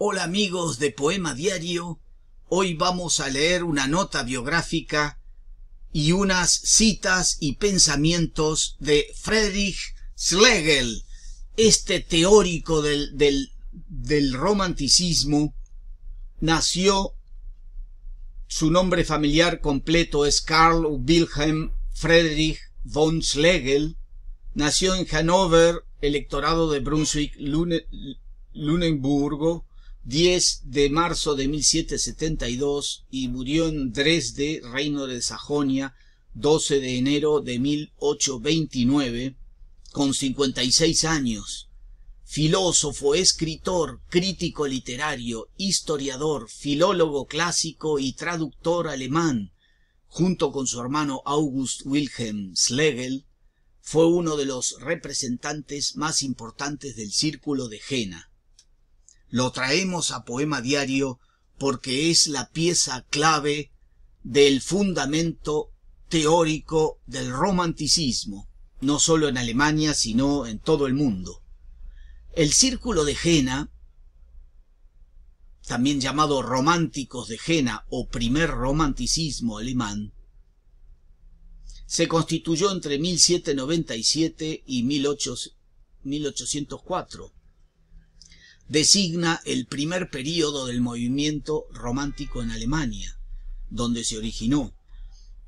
Hola amigos de Poema Diario, hoy vamos a leer una nota biográfica y unas citas y pensamientos de Friedrich Schlegel, este teórico del, romanticismo, nació, su nombre familiar completo es Carl Wilhelm Friedrich von Schlegel, nació en Hannover, electorado de Brunswick-Lunenburgo, 10 de marzo de 1772 y murió en Dresde, Reino de Sajonia, 12 de enero de 1829, con 56 años. Filósofo, escritor, crítico literario, historiador, filólogo clásico y traductor alemán, junto con su hermano August Wilhelm Schlegel, fue uno de los representantes más importantes del círculo de Jena. Lo traemos a Poema Diario porque es la pieza clave del fundamento teórico del romanticismo, no solo en Alemania, sino en todo el mundo. El círculo de Jena, también llamado románticos de Jena o primer romanticismo alemán, se constituyó entre 1797 y 1804 designa el primer período del movimiento romántico en Alemania, donde se originó.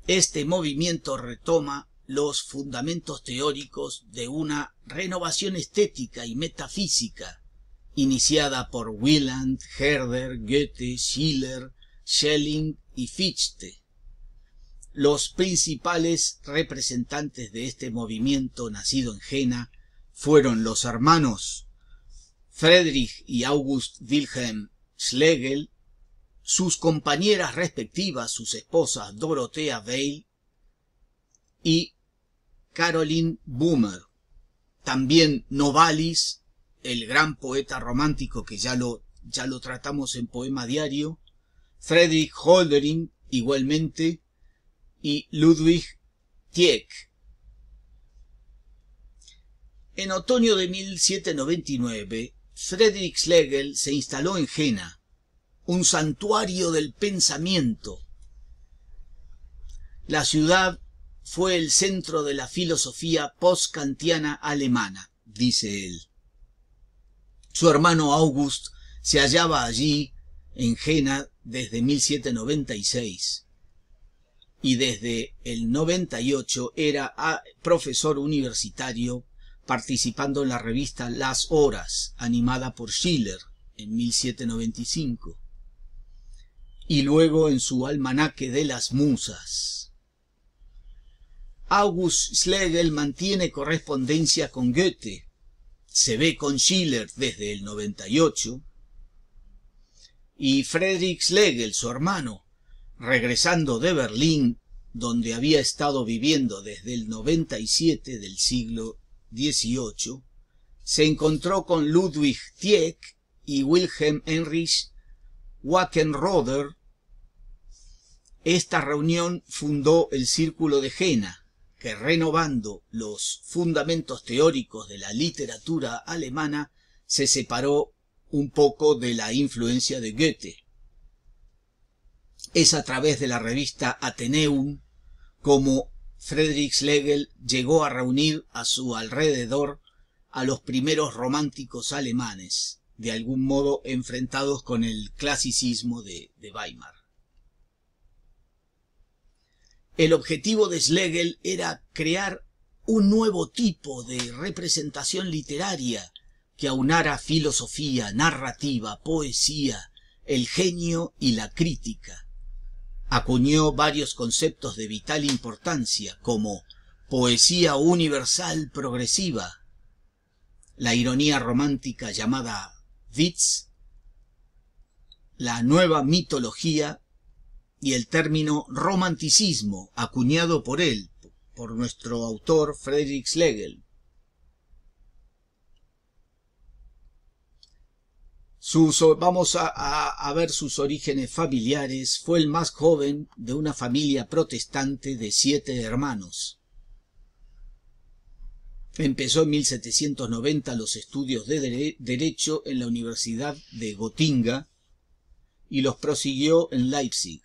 Este movimiento retoma los fundamentos teóricos de una renovación estética y metafísica, iniciada por Wieland, Herder, Goethe, Schiller, Schelling y Fichte. Los principales representantes de este movimiento nacido en Jena fueron los hermanos Friedrich y August Wilhelm Schlegel, sus compañeras respectivas, sus esposas Dorothea Weil y Caroline Boomer. También Novalis, el gran poeta romántico que ya lo, ya lo tratamos en Poema Diario, Friedrich Holdering, igualmente, y Ludwig Tieck. En otoño de 1799, Friedrich Schlegel se instaló en Jena, un santuario del pensamiento. La ciudad fue el centro de la filosofía post-kantiana alemana, dice él. Su hermano August se hallaba allí, en Jena, desde 1796 y desde el 98 era ah, profesor universitario participando en la revista Las Horas, animada por Schiller en 1795, y luego en su almanaque de las musas. August Schlegel mantiene correspondencia con Goethe, se ve con Schiller desde el 98, y Friedrich Schlegel, su hermano, regresando de Berlín, donde había estado viviendo desde el 97 del siglo se encontró con Ludwig Tieck y Wilhelm Heinrich Wackenroder. Esta reunión fundó el Círculo de Jena, que renovando los fundamentos teóricos de la literatura alemana, se separó un poco de la influencia de Goethe. Es a través de la revista Ateneum como Friedrich Schlegel llegó a reunir a su alrededor a los primeros románticos alemanes, de algún modo enfrentados con el clasicismo de, de Weimar. El objetivo de Schlegel era crear un nuevo tipo de representación literaria que aunara filosofía, narrativa, poesía, el genio y la crítica, acuñó varios conceptos de vital importancia como poesía universal progresiva, la ironía romántica llamada Witz, la nueva mitología y el término romanticismo acuñado por él, por nuestro autor Friedrich Schlegel, vamos a, ver sus orígenes familiares. Fue el más joven de una familia protestante de siete hermanos. Empezó en 1790 los estudios de Derecho en la Universidad de Gotinga y los prosiguió en Leipzig.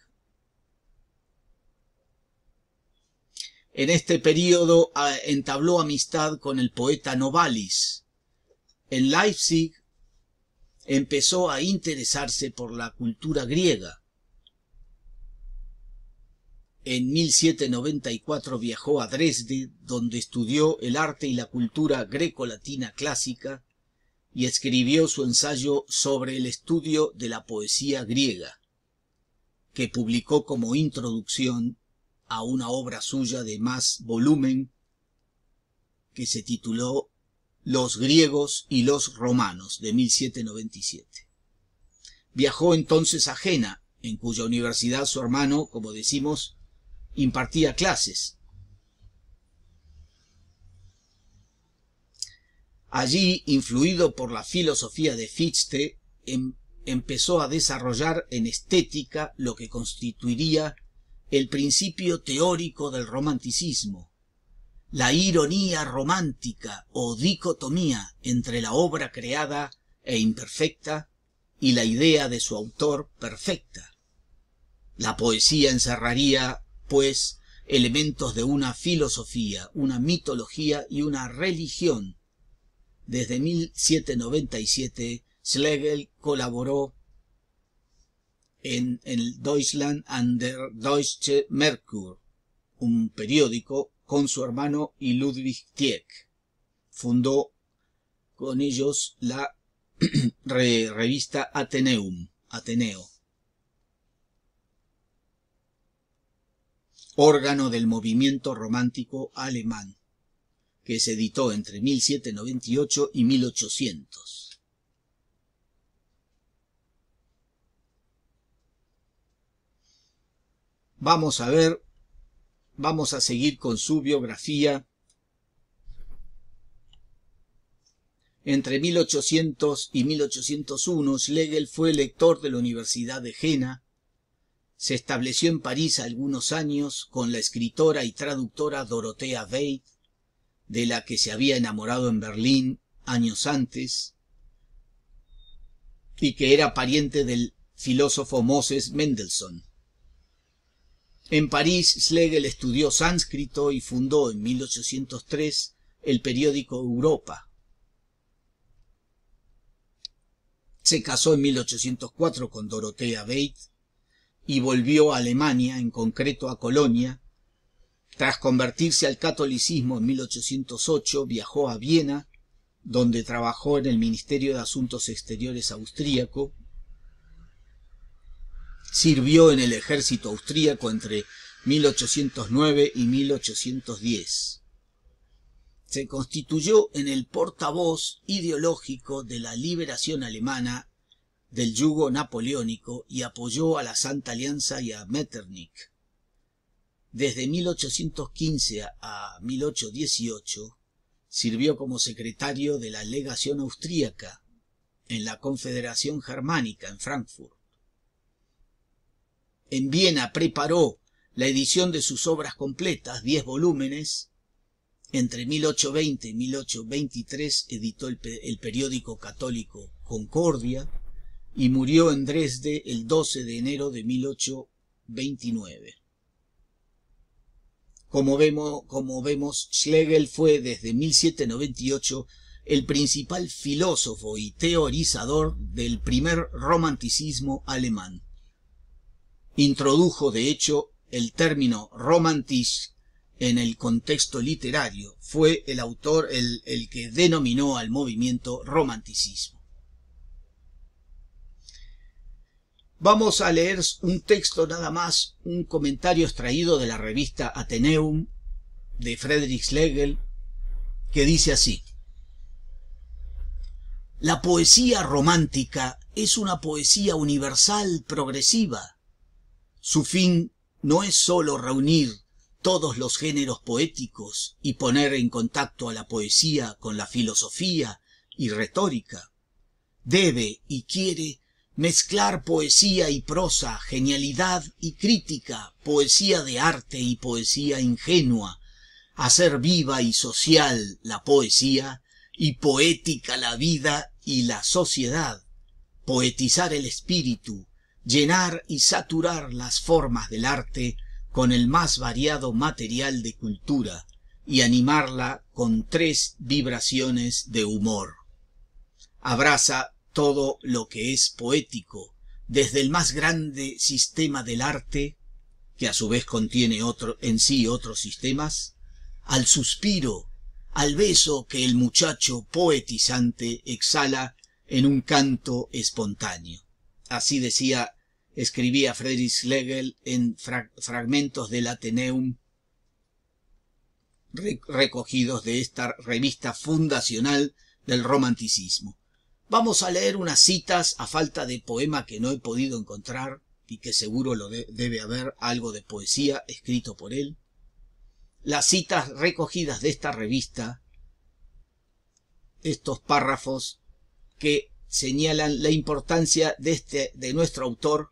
En este periodo entabló amistad con el poeta Novalis. En Leipzig empezó a interesarse por la cultura griega. En 1794 viajó a Dresde, donde estudió el arte y la cultura grecolatina clásica y escribió su ensayo sobre el estudio de la poesía griega, que publicó como introducción a una obra suya de más volumen que se tituló los griegos y los romanos de 1797. Viajó entonces a Jena, en cuya universidad su hermano, como decimos, impartía clases. Allí, influido por la filosofía de Fichte, em, empezó a desarrollar en estética lo que constituiría el principio teórico del romanticismo, la ironía romántica o dicotomía entre la obra creada e imperfecta y la idea de su autor perfecta. La poesía encerraría, pues, elementos de una filosofía, una mitología y una religión. Desde 1797, Schlegel colaboró en el Deutschland an der Deutsche Merkur, un periódico con su hermano y Ludwig Tieck. Fundó con ellos la revista Ateneum, Ateneo. órgano del movimiento romántico alemán, que se editó entre 1798 y 1800. Vamos a ver Vamos a seguir con su biografía. Entre 1800 y 1801, Schlegel fue lector de la Universidad de Jena. Se estableció en París algunos años con la escritora y traductora Dorotea Veit, de la que se había enamorado en Berlín años antes, y que era pariente del filósofo Moses Mendelssohn. En París, Schlegel estudió sánscrito y fundó en 1803 el periódico Europa. Se casó en 1804 con Dorotea Bates y volvió a Alemania, en concreto a Colonia. Tras convertirse al catolicismo en 1808, viajó a Viena, donde trabajó en el Ministerio de Asuntos Exteriores austríaco Sirvió en el ejército austríaco entre 1809 y 1810. Se constituyó en el portavoz ideológico de la liberación alemana del yugo napoleónico y apoyó a la Santa Alianza y a Metternich. Desde 1815 a 1818 sirvió como secretario de la legación austríaca en la Confederación Germánica en Frankfurt. En Viena preparó la edición de sus obras completas, 10 volúmenes. Entre 1820 y 1823 editó el, periódico católico Concordia y murió en Dresde el 12 de enero de 1829. Como vemos, como vemos, Schlegel fue desde 1798 el principal filósofo y teorizador del primer romanticismo alemán introdujo de hecho el término romantis en el contexto literario. Fue el autor el, el que denominó al movimiento romanticismo. Vamos a leer un texto nada más, un comentario extraído de la revista Ateneum de Friedrich Schlegel, que dice así. La poesía romántica es una poesía universal progresiva su fin no es sólo reunir todos los géneros poéticos y poner en contacto a la poesía con la filosofía y retórica. Debe y quiere mezclar poesía y prosa, genialidad y crítica, poesía de arte y poesía ingenua, hacer viva y social la poesía y poética la vida y la sociedad, poetizar el espíritu, llenar y saturar las formas del arte con el más variado material de cultura y animarla con tres vibraciones de humor. Abraza todo lo que es poético, desde el más grande sistema del arte, que a su vez contiene en sí otros sistemas, al suspiro, al beso que el muchacho poetizante exhala en un canto espontáneo. Así decía escribía Friedrich Schlegel en fragmentos del Ateneum recogidos de esta revista fundacional del romanticismo. Vamos a leer unas citas a falta de poema que no he podido encontrar y que seguro lo debe haber algo de poesía escrito por él. Las citas recogidas de esta revista, estos párrafos que señalan la importancia de, este, de nuestro autor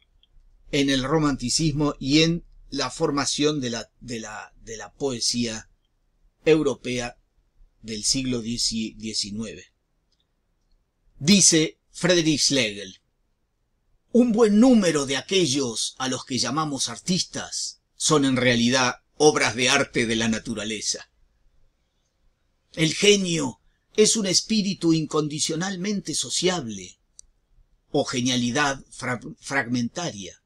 en el romanticismo y en la formación de la, poesía europea del siglo XIX. Dice Friedrich Schlegel, un buen número de aquellos a los que llamamos artistas son en realidad obras de arte de la naturaleza. El genio es un espíritu incondicionalmente sociable o genialidad fragmentaria.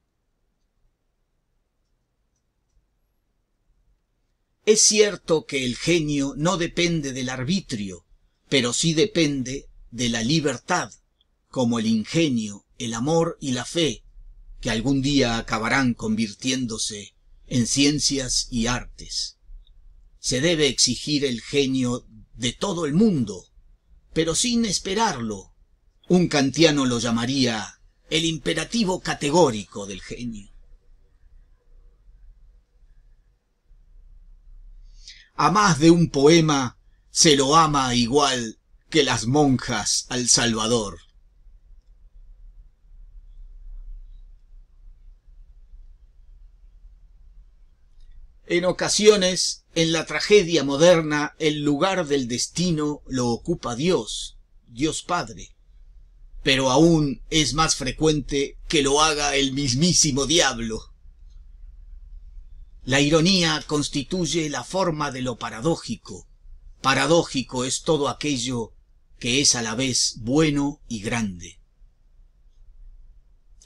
Es cierto que el genio no depende del arbitrio, pero sí depende de la libertad, como el ingenio, el amor y la fe, que algún día acabarán convirtiéndose en ciencias y artes. Se debe exigir el genio de todo el mundo, pero sin esperarlo. Un kantiano lo llamaría el imperativo categórico del genio. a más de un poema se lo ama igual que las monjas al Salvador. En ocasiones, en la tragedia moderna, el lugar del destino lo ocupa Dios, Dios Padre. Pero aún es más frecuente que lo haga el mismísimo diablo. La ironía constituye la forma de lo paradójico. Paradójico es todo aquello que es a la vez bueno y grande.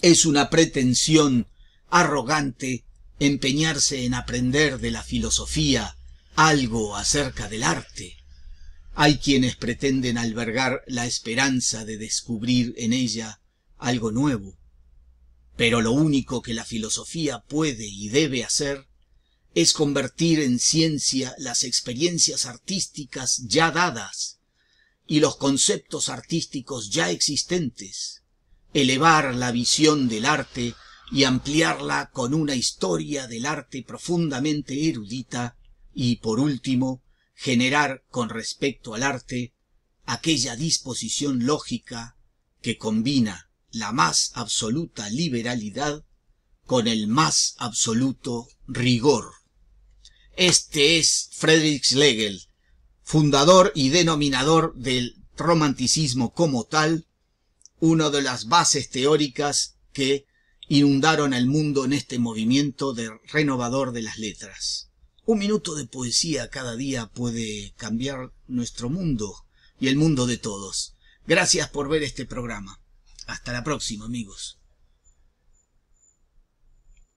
Es una pretensión arrogante empeñarse en aprender de la filosofía algo acerca del arte. Hay quienes pretenden albergar la esperanza de descubrir en ella algo nuevo. Pero lo único que la filosofía puede y debe hacer es convertir en ciencia las experiencias artísticas ya dadas y los conceptos artísticos ya existentes, elevar la visión del arte y ampliarla con una historia del arte profundamente erudita y, por último, generar con respecto al arte aquella disposición lógica que combina la más absoluta liberalidad con el más absoluto rigor. Este es Friedrich Schlegel, fundador y denominador del romanticismo como tal, una de las bases teóricas que inundaron el mundo en este movimiento de renovador de las letras. Un minuto de poesía cada día puede cambiar nuestro mundo y el mundo de todos. Gracias por ver este programa. Hasta la próxima, amigos.